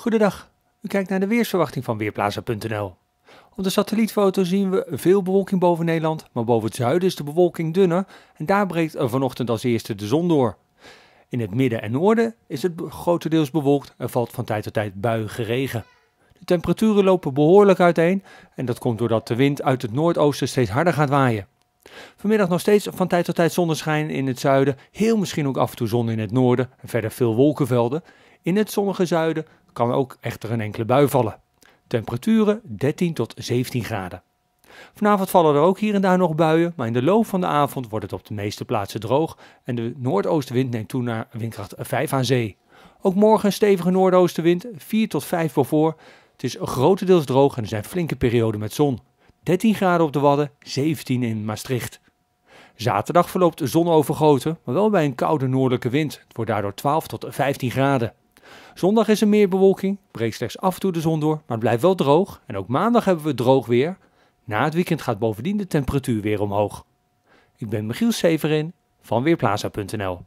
Goedendag, u kijkt naar de weersverwachting van Weerplaza.nl. Op de satellietfoto zien we veel bewolking boven Nederland, maar boven het zuiden is de bewolking dunner en daar breekt vanochtend als eerste de zon door. In het midden en noorden is het grotendeels bewolkt en valt van tijd tot tijd buige regen. De temperaturen lopen behoorlijk uiteen en dat komt doordat de wind uit het noordoosten steeds harder gaat waaien. Vanmiddag nog steeds van tijd tot tijd zonneschijn in het zuiden. Heel misschien ook af en toe zon in het noorden. En verder veel wolkenvelden. In het zonnige zuiden kan ook echter een enkele bui vallen. Temperaturen 13 tot 17 graden. Vanavond vallen er ook hier en daar nog buien, maar in de loop van de avond wordt het op de meeste plaatsen droog en de noordoostenwind neemt toe naar windkracht 5 aan zee. Ook morgen een stevige noordoostenwind, 4 tot 5 voor voor. Het is grotendeels droog en er zijn flinke perioden met zon. 13 graden op de Wadden, 17 in Maastricht. Zaterdag verloopt de zon overgoten, maar wel bij een koude noordelijke wind. Het wordt daardoor 12 tot 15 graden. Zondag is er meer bewolking, breekt slechts af en toe de zon door, maar het blijft wel droog. En ook maandag hebben we droog weer. Na het weekend gaat bovendien de temperatuur weer omhoog. Ik ben Michiel Severin van Weerplaza.nl